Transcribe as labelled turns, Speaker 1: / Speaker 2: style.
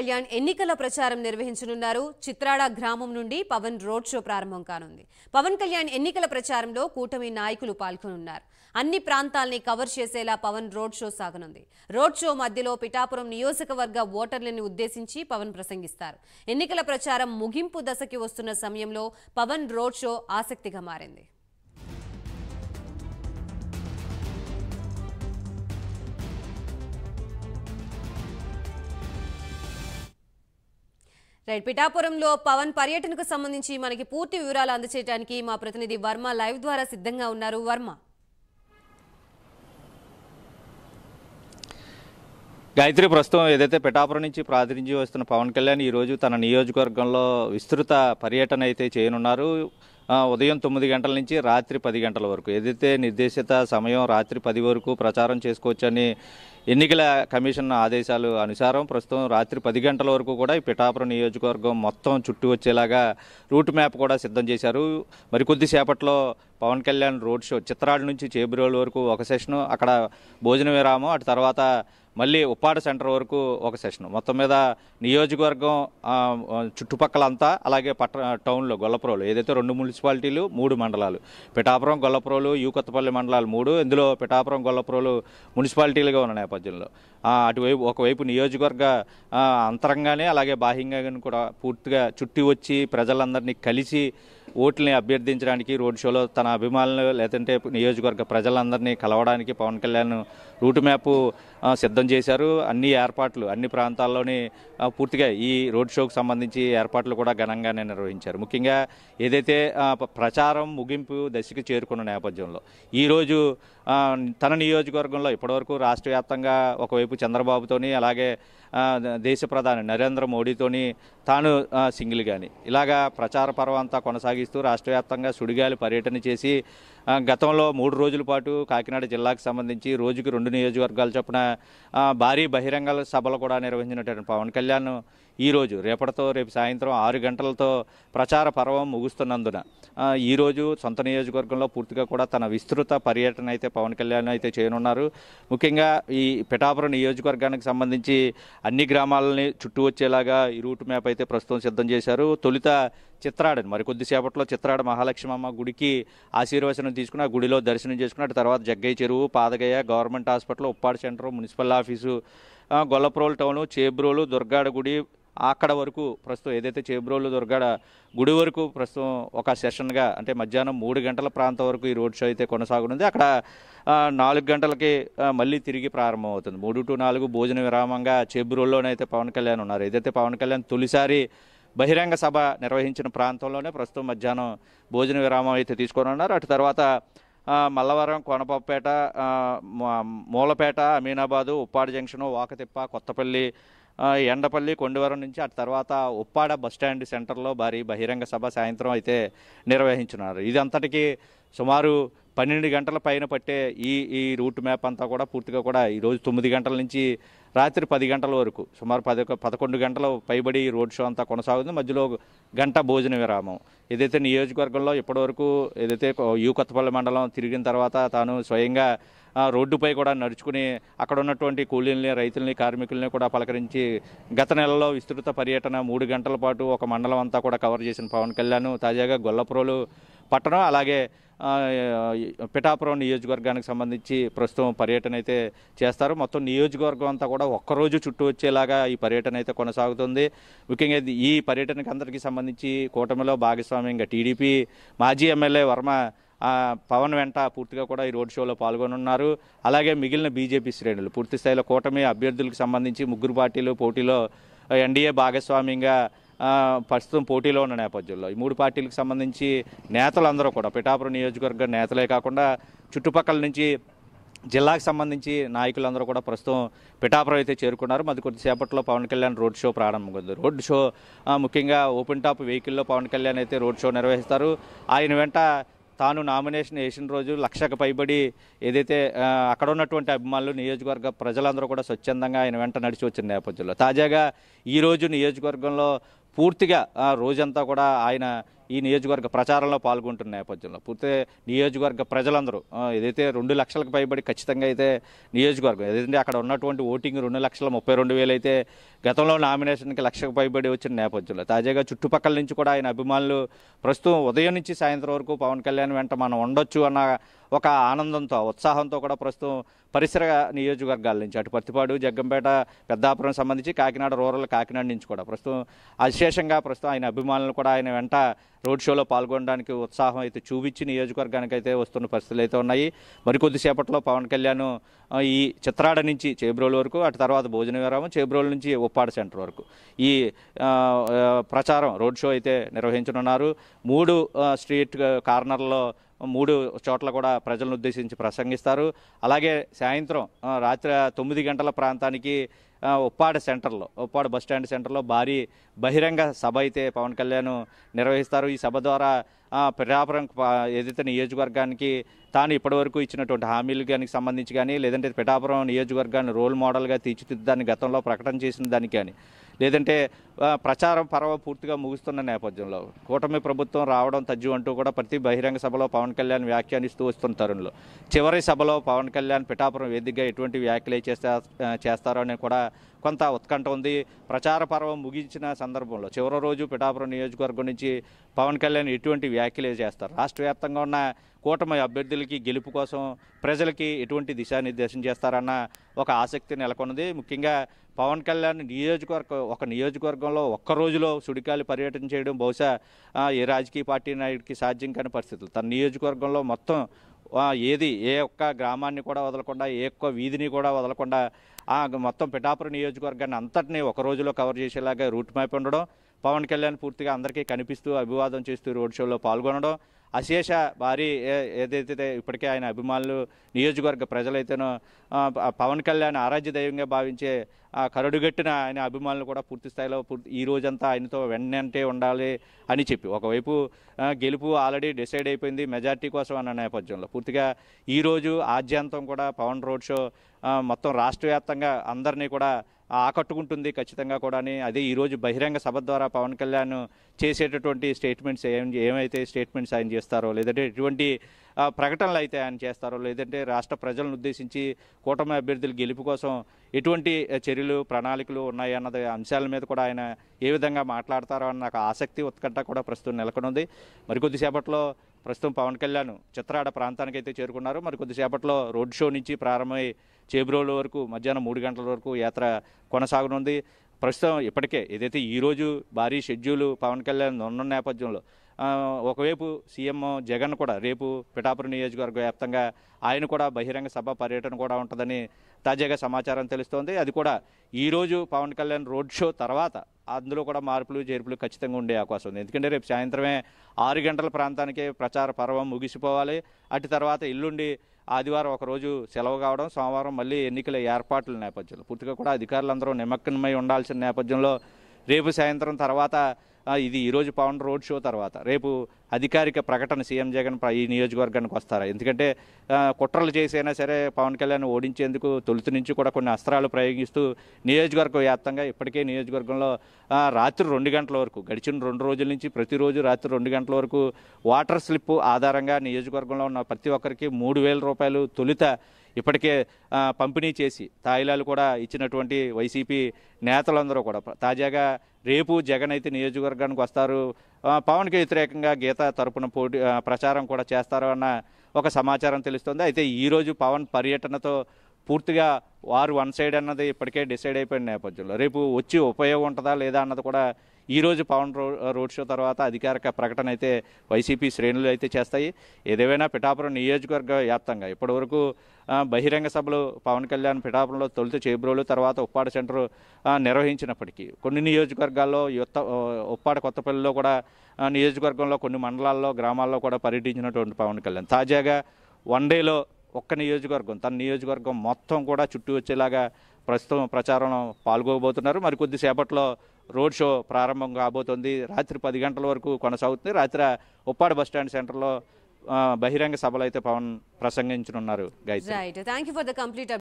Speaker 1: కళ్యాణ్ ఎన్నికల ప్రచారం నిర్వహించనున్నారు చిత్రాడ గ్రామం నుండి పవన్ రోడ్ షో ప్రారంభం కానుంది పవన్ కళ్యాణ్ ఎన్నికల ప్రచారంలో కూటమి నాయకులు పాల్గొనున్నారు అన్ని ప్రాంతాల్ని కవర్ చేసేలా పవన్ రోడ్ షో సాగనుంది రోడ్ షో మధ్యలో పిఠాపురం నియోజకవర్గ ఓటర్లను ఉద్దేశించి పవన్ ప్రసంగిస్తారు ఎన్నికల ప్రచారం ముగింపు దశకి వస్తున్న సమయంలో పవన్ రోడ్ షో ఆసక్తిగా మారింది రైట్ పిఠాపురంలో పవన్ పర్యటనకు సంబంధించి మనకి పూర్తి వివరాలు అందచేయడానికి మా ప్రతినిధి వర్మ లైవ్ ద్వారా సిద్ధంగా ఉన్నారు వర్మ గాయత్రి ప్రస్తుతం ఏదైతే పిఠాపురం నుంచి ప్రాతినిధ్యం వస్తున్న పవన్ కళ్యాణ్ ఈరోజు తన నియోజకవర్గంలో విస్తృత పర్యటన అయితే చేయనున్నారు ఉదయం తొమ్మిది గంటల నుంచి రాత్రి పది గంటల వరకు ఏదైతే నిర్దేశిత సమయం రాత్రి పది వరకు ప్రచారం చేసుకోవచ్చని ఎన్నికల కమిషన్ ఆదేశాలు అనుసారం ప్రస్తుతం రాత్రి పది గంటల వరకు కూడా ఈ పిఠాపురం నియోజకవర్గం మొత్తం చుట్టూ వచ్చేలాగా రూట్ మ్యాప్ కూడా సిద్ధం చేశారు మరికొద్దిసేపట్లో పవన్ కళ్యాణ్ రోడ్ షో చిత్రాల నుంచి చేబ్రోల్ వరకు ఒక సెషను అక్కడ భోజన విరామం అటు తర్వాత మళ్ళీ ఉప్పాడ సెంటర్ వరకు ఒక సెషన్ మొత్తం మీద నియోజకవర్గం చుట్టుపక్కలంతా అలాగే పట్ట టౌన్లో గొల్లపురలో ఏదైతే రెండు మున్సిపాలిటీలు మూడు మండలాలు పిఠాపురం యూ కొత్తపల్లి మండలాలు మూడు ఇందులో పిఠాపురం గొల్లపురంలు మున్సిపాలిటీలుగా ఉన్న నేపథ్యంలో అటువైపు ఒకవైపు నియోజకవర్గ అంతరంగానే అలాగే బాహ్యంగా కూడా పూర్తిగా చుట్టి వచ్చి ప్రజలందరినీ కలిసి ఓట్లని అభ్యర్థించడానికి రోడ్ షోలో తన అభిమానులు లేదంటే నియోజకవర్గ ప్రజలందరినీ కలవడానికి పవన్ కళ్యాణ్ రూట్ మ్యాప్ సిద్ధం చేశారు అన్ని ఏర్పాట్లు అన్ని ప్రాంతాల్లోని పూర్తిగా ఈ రోడ్ షోకు సంబంధించి ఏర్పాట్లు కూడా ఘనంగానే నిర్వహించారు ముఖ్యంగా ఏదైతే ప్రచారం ముగింపు దశకు చేరుకున్న నేపథ్యంలో ఈరోజు తన నియోజకవర్గంలో ఇప్పటివరకు రాష్ట్ర వ్యాప్తంగా ఒకవైపు చంద్రబాబుతోని అలాగే దేశ ప్రధాని నరేంద్ర మోడీతోని తాను సింగిల్ కానీ ఇలాగా ప్రచార పర్వం అంతా కొనసాగిస్తూ రాష్ట్ర వ్యాప్తంగా సుడిగాలి పర్యటన చేసి గతంలో మూడు రోజుల పాటు కాకినాడ జిల్లాకు సంబంధించి రోజుకి రెండు నియోజకవర్గాల చొప్పున భారీ బహిరంగ సభలు కూడా నిర్వహించినటువంటి పవన్ కళ్యాణ్ ఈరోజు రేపటితో రేపు సాయంత్రం ఆరు గంటలతో ప్రచార పర్వం ముగుస్తున్నందున ఈరోజు సొంత నియోజకవర్గంలో పూర్తిగా కూడా తన విస్తృత పర్యటన అయితే పవన్ కళ్యాణ్ అయితే చేయనున్నారు ముఖ్యంగా ఈ పిఠాపురం నియోజకవర్గానికి సంబంధించి అన్ని గ్రామాలని చుట్టూ వచ్చేలాగా ఈ రూట్ మ్యాప్ అయితే ప్రస్తుతం సిద్ధం చేశారు తొలుత చిత్రాడని మరికొద్దిసేపట్లో చిత్రాడ మహాలక్ష్మమ్మ గుడికి ఆశీర్వచనం తీసుకుని ఆ గుడిలో దర్శనం చేసుకున్న తర్వాత Jaggayya Cheruvu Padagaya government hospital Uppada centre municipal office Gollaprolu town Chebrolu Durgada గుడి అక్కడ వరకు ప్రస్తుతం ఏదైతే చేబ్రోలు దుర్గాడ గుడి వరకు ప్రస్తుతం ఒక సెషన్గా అంటే మధ్యాహ్నం మూడు గంటల ప్రాంతం వరకు ఈ రోడ్ షో అయితే కొనసాగనుంది అక్కడ నాలుగు గంటలకి మళ్ళీ తిరిగి ప్రారంభమవుతుంది మూడు టు నాలుగు భోజన విరామంగా చేబ్రోల్లోనైతే పవన్ కళ్యాణ్ ఉన్నారు ఏదైతే పవన్ కళ్యాణ్ తొలిసారి బహిరంగ సభ నిర్వహించిన ప్రాంతంలోనే ప్రస్తుతం మధ్యాహ్నం భోజన విరామం అయితే తీసుకొని ఉన్నారు అటు తర్వాత మల్లవరం కోనపప్పేట మూలపేట అమీనాబాదు ఉప్పాడ జంక్షను వాకతిప్ప కొత్తపల్లి ఎండపల్లి కొండవరం నుంచి అటు తర్వాత ఉప్పాడ బస్టాండ్ సెంటర్లో భారీ బహిరంగ సభ సాయంత్రం అయితే నిర్వహించున్నారు ఇదంతటికీ సుమారు పన్నెండు గంటల పైన పట్టే ఈ ఈ రూట్ మ్యాప్ అంతా కూడా పూర్తిగా కూడా ఈరోజు తొమ్మిది గంటల నుంచి రాత్రి పది గంటల వరకు సుమారు పది పదకొండు గంటల పైబడి రోడ్ షో అంతా కొనసాగుతుంది మధ్యలో గంట భోజన విరామం ఏదైతే నియోజకవర్గంలో ఇప్పటివరకు ఏదైతే యూ కొత్తపల్లి మండలం తిరిగిన తర్వాత తాను స్వయంగా రోడ్డుపై కూడా నడుచుకుని అక్కడ ఉన్నటువంటి కూలీల్ని రైతుల్ని కార్మికుల్ని కూడా పలకరించి గత నెలలో విస్తృత పర్యటన మూడు గంటల పాటు ఒక మండలం అంతా కూడా కవర్ చేసిన పవన్ కళ్యాణ్ తాజాగా గొల్లపురలు పట్టణం అలాగే పిఠాపురం నియోజకవర్గానికి సంబంధించి ప్రస్తుతం పర్యటన అయితే చేస్తారు మొత్తం నియోజకవర్గం అంతా కూడా ఒక్కరోజు చుట్టూ వచ్చేలాగా ఈ పర్యటన అయితే కొనసాగుతుంది ముఖ్యంగా ఈ పర్యటనకి అందరికీ సంబంధించి కూటమిలో భాగస్వామ్యంగా టీడీపీ మాజీ ఎమ్మెల్యే వర్మ పవన్ వెంట పూర్తిగా కూడా ఈ రోడ్ షోలో పాల్గొనున్నారు అలాగే మిగిలిన బీజేపీ శ్రేణులు పూర్తి స్థాయిలో కూటమి అభ్యర్థులకు సంబంధించి ముగ్గురు పార్టీలు పోటీలో ఎన్డీఏ భాగస్వామ్యంగా ప్రస్తుతం పోటీలో ఉన్న నేపథ్యంలో ఈ మూడు పార్టీలకు సంబంధించి నేతలందరూ కూడా పిఠాపురం నియోజకవర్గ నేతలే కాకుండా చుట్టుపక్కల నుంచి జిల్లాకు సంబంధించి నాయకులందరూ కూడా ప్రస్తుతం పిఠాపురం అయితే చేరుకున్నారు మరి కొద్దిసేపట్లో పవన్ కళ్యాణ్ రోడ్ షో ప్రారంభమైంది రోడ్ షో ముఖ్యంగా ఓపెన్ టాప్ వెహికల్లో పవన్ కళ్యాణ్ అయితే రోడ్ షో నిర్వహిస్తారు ఆయన వెంట తాను నామినేషన్ వేసిన రోజు లక్షకు పైబడి ఏదైతే అక్కడ ఉన్నటువంటి అభిమానులు నియోజకవర్గ ప్రజలందరూ కూడా స్వచ్ఛందంగా ఆయన వెంట నడిచి వచ్చిన నేపథ్యంలో తాజాగా ఈరోజు నియోజకవర్గంలో పూర్తిగా రోజంతా కూడా ఆయన ఈ నియోజకవర్గ ప్రచారంలో పాల్గొంటున్న నేపథ్యంలో పూర్తి నియోజకవర్గ ప్రజలందరూ ఏదైతే రెండు లక్షలకు పైబడి ఖచ్చితంగా అయితే నియోజకవర్గం ఏదైతే అక్కడ ఉన్నటువంటి ఓటింగ్ రెండు లక్షల ముప్పై రెండు వేలు అయితే గతంలో నామినేషన్కి లక్షకు పైబడి వచ్చిన నేపథ్యంలో తాజాగా చుట్టుపక్కల నుంచి కూడా ఆయన అభిమానులు ప్రస్తుతం ఉదయం నుంచి సాయంత్రం వరకు పవన్ కళ్యాణ్ వెంట మనం ఉండొచ్చు అన్న ఒక ఆనందంతో ఉత్సాహంతో కూడా ప్రస్తుతం పరిసర నియోజకవర్గాల నుంచి అటు పత్తిపాడు జగ్గంపేట పెద్దాపురం సంబంధించి కాకినాడ రూరల్ కాకినాడ నుంచి కూడా ప్రస్తుతం అవిశేషంగా ప్రస్తుతం ఆయన అభిమానులు కూడా ఆయన వెంట రోడ్ షోలో పాల్గొనడానికి ఉత్సాహం అయితే చూపించి నియోజకవర్గానికి అయితే వస్తున్న పరిస్థితులు అయితే ఉన్నాయి మరికొద్దిసేపట్లో పవన్ కళ్యాణ్ ఈ చిత్రాడ నుంచి చేబ్రోల్ వరకు అటు తర్వాత భోజన విరామం చేబ్రోల్ నుంచి ఉప్పాడ సెంటర్ వరకు ఈ ప్రచారం రోడ్ షో అయితే నిర్వహించనున్నారు మూడు స్ట్రీట్ కార్నర్లో మూడు చోట్ల కూడా ప్రజలను ఉద్దేశించి ప్రసంగిస్తారు అలాగే సాయంత్రం రాత్రి తొమ్మిది గంటల ప్రాంతానికి ఉప్పాడ సెంటర్లో ఉప్పాడ బస్టాండ్ సెంటర్లో భారీ బహిరంగ సభ అయితే పవన్ కళ్యాణ్ నిర్వహిస్తారు ఈ సభ ద్వారా పిఠాపురం ఏదైతే నియోజకవర్గానికి తాను ఇప్పటివరకు ఇచ్చినటువంటి హామీలు కానీ సంబంధించి కానీ లేదంటే పిఠాపురం నియోజకవర్గాన్ని రోల్ మోడల్గా తీర్చిదిద్దాన్ని గతంలో ప్రకటన చేసిన దానికి కానీ లేదంటే ప్రచారం పర్వ పూర్తిగా ముగుస్తున్న నేపథ్యంలో కూటమి ప్రభుత్వం రావడం తజ్జు అంటూ కూడా ప్రతి బహిరంగ సభలో పవన్ కళ్యాణ్ వ్యాఖ్యానిస్తూ వస్తున్న తరుణంలో చివరి సభలో పవన్ కళ్యాణ్ పిఠాపురం వేదికగా ఎటువంటి వ్యాఖ్యలు చేస్తా చేస్తారో అని కూడా కొంత ఉత్కంఠ ఉంది ప్రచార పర్వం ముగించిన సందర్భంలో చివరి రోజు పిఠాపురం నియోజకవర్గం నుంచి పవన్ కళ్యాణ్ ఎటువంటి వ్యాఖ్యలు చేస్తారు రాష్ట్ర వ్యాప్తంగా ఉన్న కూటమి అభ్యర్థులకి గెలుపు కోసం ప్రజలకి ఎటువంటి దిశానిర్దేశం చేస్తారన్న ఒక ఆసక్తి నెలకొన్నది ముఖ్యంగా పవన్ కళ్యాణ్ నియోజకవర్గ ఒక నియోజకవర్గంలో ఒక్క రోజులో సుడికాలి పర్యటన చేయడం బహుశా ఏ రాజకీయ పార్టీ నాయుడికి సాధ్యం కాని పరిస్థితులు తన నియోజకవర్గంలో మొత్తం ఏది ఏ ఒక్క గ్రామాన్ని కూడా వదలకుండా ఏ ఒక్క వీధిని కూడా వదలకుండా మొత్తం పిఠాపురం నియోజకవర్గాన్ని అంతటినీ ఒక రోజులో కవర్ చేసేలాగా రూట్ మ్యాప్ ఉండడం పవన్ కళ్యాణ్ పూర్తిగా అందరికీ కనిపిస్తూ అభివాదం చేస్తూ రోడ్ షోలో పాల్గొనడం అశేష భారీ ఏదైతే ఇప్పటికే ఆయన అభిమానులు నియోజకవర్గ ప్రజలైతేనో పవన్ కళ్యాణ్ ఆరాధ్య దైవంగా భావించే కరడుగట్టిన ఆయన అభిమానులు కూడా పూర్తి స్థాయిలో పూర్తి ఈ రోజంతా ఆయనతో వెన్నంటే ఉండాలి అని చెప్పి ఒకవైపు గెలుపు ఆల్రెడీ డిసైడ్ అయిపోయింది మెజార్టీ కోసం అన్న నేపథ్యంలో పూర్తిగా ఈరోజు ఆద్యాంతం కూడా పవన్ రోడ్ షో మొత్తం రాష్ట్ర వ్యాప్తంగా అందరినీ కూడా ఆకట్టుకుంటుంది ఖచ్చితంగా కూడా అదే ఈరోజు బహిరంగ సభ ద్వారా పవన్ కళ్యాణ్ చేసేటటువంటి స్టేట్మెంట్స్ ఏం ఏమైతే స్టేట్మెంట్స్ ఆయన చేస్తారో లేదంటే ఎటువంటి ప్రకటనలు అయితే ఆయన చేస్తారో లేదంటే రాష్ట్ర ప్రజలను ఉద్దేశించి కూటమి అభ్యర్థుల గెలుపు కోసం ఎటువంటి చర్యలు ప్రణాళికలు ఉన్నాయి అన్నది అంశాల మీద కూడా ఆయన ఏ విధంగా మాట్లాడతారో అన్న నాకు ఆసక్తి ఉత్కంఠ కూడా ప్రస్తుతం నెలకొనుంది మరికొద్దిసేపట్లో ప్రస్తుతం పవన్ కళ్యాణ్ చిత్రాడ ప్రాంతానికి అయితే చేరుకున్నారు మరి కొద్దిసేపట్లో రోడ్ షో నుంచి ప్రారంభమై చేబ్రోలు వరకు మధ్యాహ్నం మూడు గంటల వరకు యాత్ర కొనసాగనుంది ప్రస్తుతం ఇప్పటికే ఏదైతే ఈరోజు భారీ షెడ్యూలు పవన్ కళ్యాణ్ ఉన్న నేపథ్యంలో ఒకవైపు సీఎం జగన్ కూడా రేపు పిఠాపురం నియోజకవర్గ వ్యాప్తంగా ఆయన కూడా బహిరంగ సభ పర్యటన కూడా ఉంటుందని తాజాగా సమాచారం తెలుస్తోంది అది కూడా ఈరోజు పవన్ కళ్యాణ్ రోడ్ షో తర్వాత అందులో కూడా మార్పులు చేర్పులు ఖచ్చితంగా ఉండే అవకాశం ఉంది ఎందుకంటే రేపు సాయంత్రమే ఆరు గంటల ప్రాంతానికి ప్రచార పర్వం ముగిసిపోవాలి అటు తర్వాత ఇల్లుండి ఆదివారం ఒకరోజు సెలవు కావడం సోమవారం మళ్ళీ ఎన్నికల ఏర్పాట్ల నేపథ్యంలో పూర్తిగా కూడా అధికారులందరూ నిమగ్నమై ఉండాల్సిన నేపథ్యంలో రేపు సాయంత్రం తర్వాత ఇది ఈరోజు పవన్ రోడ్ షో తర్వాత రేపు అధికారిక ప్రకటన సీఎం జగన్ ఈ నియోజకవర్గానికి వస్తారా ఎందుకంటే కుట్రలు చేసైనా సరే పవన్ కళ్యాణ్ ఓడించేందుకు తొలుత నుంచి కూడా కొన్ని అస్త్రాలు ప్రయోగిస్తూ నియోజకవర్గ వ్యాప్తంగా ఇప్పటికే నియోజకవర్గంలో రాత్రి రెండు గంటల వరకు గడిచిన రెండు రోజుల నుంచి ప్రతిరోజు రాత్రి రెండు గంటల వరకు వాటర్ స్లిప్ ఆధారంగా నియోజకవర్గంలో ఉన్న ప్రతి ఒక్కరికి మూడు రూపాయలు తొలుత ఇప్పటికే పంపిణీ చేసి తాయిలాలు కూడా ఇచ్చినటువంటి వైసీపీ నేతలందరూ కూడా తాజాగా రేపు జగన్ అయితే నియోజకవర్గానికి వస్తారు పవన్కి వ్యతిరేకంగా గీత తరపున పోటీ ప్రచారం కూడా చేస్తారు అన్న ఒక సమాచారం తెలుస్తుంది అయితే ఈరోజు పవన్ పర్యటనతో పూర్తిగా వారు వన్ సైడ్ అన్నది ఇప్పటికే డిసైడ్ అయిపోయిన నేపథ్యంలో రేపు వచ్చి ఉపయోగం ఉంటుందా లేదా అన్నది కూడా ఈరోజు పవన్ రో రోడ్ షో తర్వాత అధికారిక ప్రకటన అయితే వైసీపీ శ్రేణులు అయితే చేస్తాయి ఏదేమైనా పిఠాపురం నియోజకవర్గ వ్యాప్తంగా ఇప్పటివరకు బహిరంగ సభలు పవన్ కళ్యాణ్ పిఠాపురంలో తొలుత చేబ్రోలు తర్వాత ఉప్పాడ సెంటర్ నిర్వహించినప్పటికీ కొన్ని నియోజకవర్గాల్లో యుత్త ఉప్పాడ కొత్తపల్లిలో కూడా నియోజకవర్గంలో కొన్ని మండలాల్లో గ్రామాల్లో కూడా పర్యటించినటువంటి పవన్ కళ్యాణ్ తాజాగా వన్ డేలో ఒక్క నియోజకవర్గం తన నియోజకవర్గం మొత్తం కూడా చుట్టూ వచ్చేలాగా ప్రస్తుతం ప్రచారంలో మరి మరికొద్దిసేపట్లో రోడ్ షో ప్రారంభం కాబోతోంది రాత్రి పది గంటల వరకు కొనసాగుతుంది రాత్రి ఉప్పాడ బస్టాండ్ సెంటర్లో బహిరంగ సభలు అయితే పవన్ ప్రసంగించనున్నారు